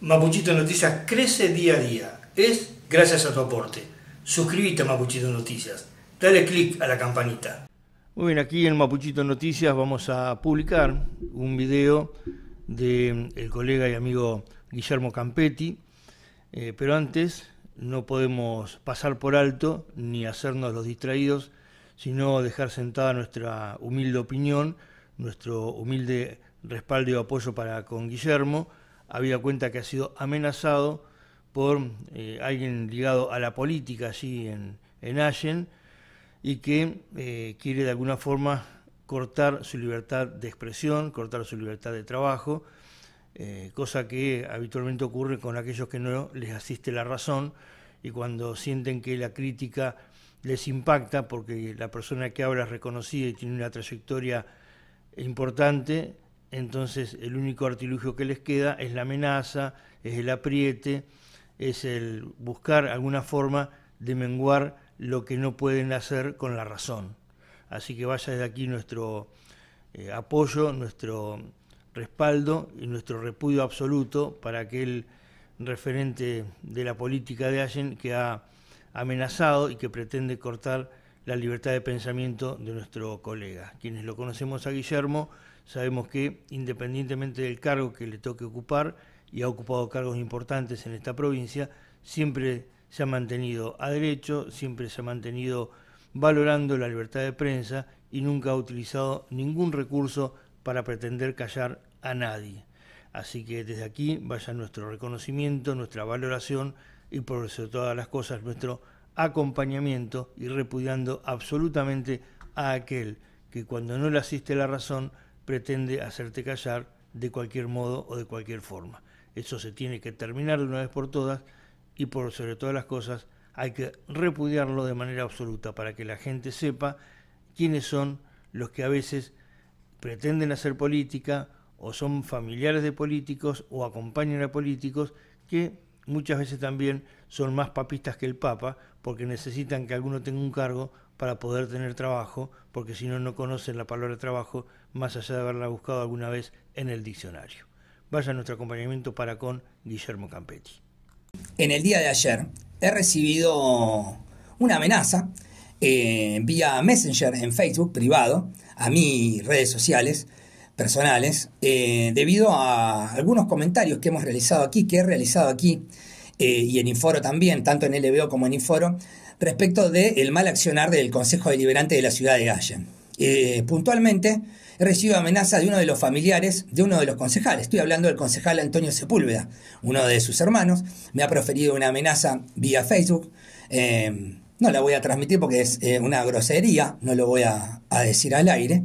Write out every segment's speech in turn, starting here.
Mapuchito Noticias crece día a día. Es gracias a tu aporte. Suscríbete a Mapuchito Noticias. Dale click a la campanita. Muy bien, aquí en Mapuchito Noticias vamos a publicar un video del mm, colega y amigo Guillermo Campetti. Eh, pero antes no podemos pasar por alto ni hacernos los distraídos, sino dejar sentada nuestra humilde opinión, nuestro humilde respaldo y apoyo para con Guillermo había cuenta que ha sido amenazado por eh, alguien ligado a la política allí en, Allen y que eh, quiere de alguna forma cortar su libertad de expresión, cortar su libertad de trabajo, eh, cosa que habitualmente ocurre con aquellos que no les asiste la razón y cuando sienten que la crítica les impacta porque la persona que habla es reconocida y tiene una trayectoria importante, entonces el único artilugio que les queda es la amenaza, es el apriete, es el buscar alguna forma de menguar lo que no pueden hacer con la razón. Así que vaya desde aquí nuestro eh, apoyo, nuestro respaldo y nuestro repudio absoluto para aquel referente de la política de Allen que ha amenazado y que pretende cortar la libertad de pensamiento de nuestro colega. Quienes lo conocemos a Guillermo sabemos que independientemente del cargo que le toque ocupar, y ha ocupado cargos importantes en esta provincia, siempre se ha mantenido a derecho, siempre se ha mantenido valorando la libertad de prensa y nunca ha utilizado ningún recurso para pretender callar a nadie. Así que desde aquí vaya nuestro reconocimiento, nuestra valoración y por sobre todas las cosas nuestro acompañamiento y repudiando absolutamente a aquel que cuando no le asiste la razón pretende hacerte callar de cualquier modo o de cualquier forma. Eso se tiene que terminar de una vez por todas y por sobre todas las cosas hay que repudiarlo de manera absoluta para que la gente sepa quiénes son los que a veces pretenden hacer política o son familiares de políticos o acompañan a políticos que muchas veces también son más papistas que el Papa porque necesitan que alguno tenga un cargo para poder tener trabajo, porque si no, no conocen la palabra trabajo más allá de haberla buscado alguna vez en el diccionario. Vaya nuestro acompañamiento para con Guillermo Campetti. En el día de ayer he recibido una amenaza eh, vía Messenger en Facebook privado a mis redes sociales personales eh, debido a algunos comentarios que hemos realizado aquí, que he realizado aquí eh, y en Inforo también, tanto en LBO como en Inforo, respecto del mal accionar del Consejo Deliberante de la ciudad de Galle. Eh, puntualmente, he recibido amenaza de uno de los familiares de uno de los concejales. Estoy hablando del concejal Antonio Sepúlveda, uno de sus hermanos. Me ha proferido una amenaza vía Facebook. no la voy a transmitir porque es una grosería, no lo voy a decir al aire.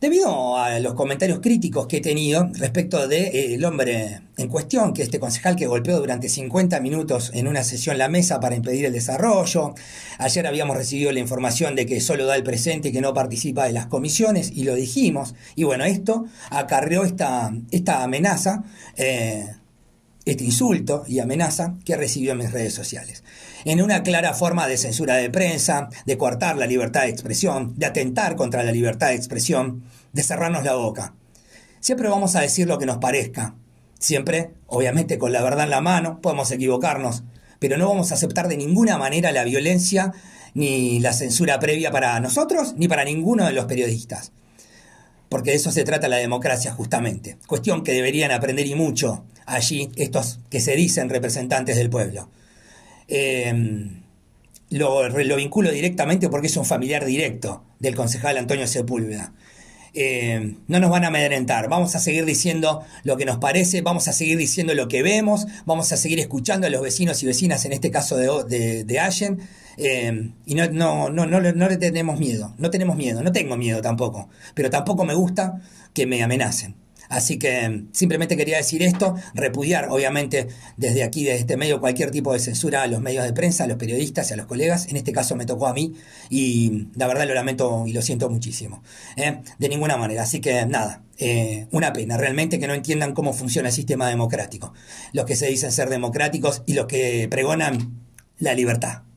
Debido a los comentarios críticos que he tenido respecto del eh, hombre en cuestión, que este concejal que golpeó durante 50 minutos en una sesión la mesa para impedir el desarrollo, ayer habíamos recibido la información de que solo da el presente y que no participa de las comisiones, y lo dijimos, y bueno, esto acarreó esta, esta amenaza. Eh, este insulto y amenaza que recibió en mis redes sociales. En una clara forma de censura de prensa, de cortar la libertad de expresión, de atentar contra la libertad de expresión, de cerrarnos la boca. Siempre vamos a decir lo que nos parezca. Siempre, obviamente, con la verdad en la mano, podemos equivocarnos, pero no vamos a aceptar de ninguna manera la violencia ni la censura previa para nosotros ni para ninguno de los periodistas. Porque de eso se trata la democracia, justamente. Cuestión que deberían aprender y mucho allí estos que se dicen representantes del pueblo. Em, lo, vinculo directamente porque es un familiar directo del concejal Antonio Sepúlveda. Em, no nos van a amedrentar, vamos a seguir diciendo lo que nos parece, vamos a seguir diciendo lo que vemos, vamos a seguir escuchando a los vecinos y vecinas, en este caso de, Allen, em, y no, no, no, no, no le tenemos miedo, no tenemos miedo, no tengo miedo tampoco, pero tampoco me gusta que me amenacen. Así que mm, simplemente quería decir esto, repudiar obviamente desde aquí, desde este medio, cualquier tipo de censura a los medios de prensa, a los periodistas y a los colegas. En este caso me tocó a mí y mm, la verdad lo lamento y lo siento muchísimo. ¿eh? De ninguna manera. Así que nada, eh, una pena realmente que no entiendan cómo funciona el sistema democrático. Los que se dicen ser democráticos y los que pregonan la libertad.